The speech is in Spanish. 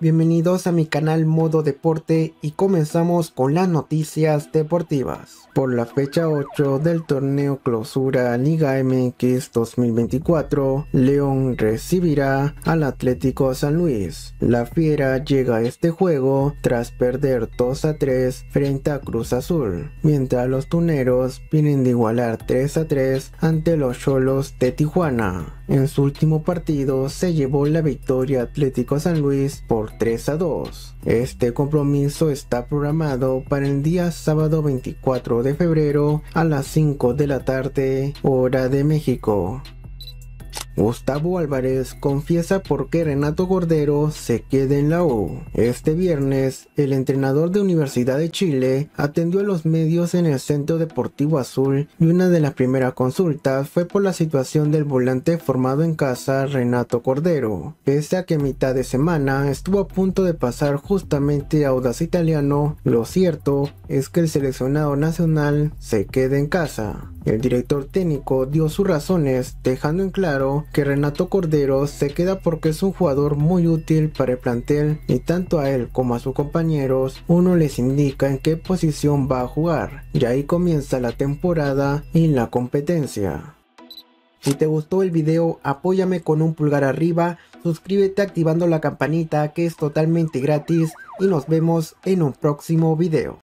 Bienvenidos a mi canal Modo Deporte y comenzamos con las noticias deportivas. Por la fecha 8 del torneo clausura Liga MX 2024, León recibirá al Atlético San Luis. La Fiera llega a este juego tras perder 2 a 3 frente a Cruz Azul, mientras los Tuneros vienen de igualar 3 a 3 ante los Cholos de Tijuana. En su último partido se llevó la victoria Atlético San Luis por 3 a 2. Este compromiso está programado para el día sábado 24 de febrero a las 5 de la tarde, hora de México. Gustavo Álvarez confiesa por qué Renato Cordero se queda en la U. Este viernes, el entrenador de Universidad de Chile atendió a los medios en el Centro Deportivo Azul y una de las primeras consultas fue por la situación del volante formado en casa Renato Cordero, pese a que mitad de semana estuvo a punto de pasar justamente a Audas Italiano, lo cierto es que el seleccionado nacional se queda en casa. El director técnico dio sus razones, dejando en claro que Renato Cordero se queda porque es un jugador muy útil para el plantel y tanto a él como a sus compañeros uno les indica en qué posición va a jugar y ahí comienza la temporada y la competencia. Si te gustó el video apóyame con un pulgar arriba, suscríbete activando la campanita que es totalmente gratis y nos vemos en un próximo video.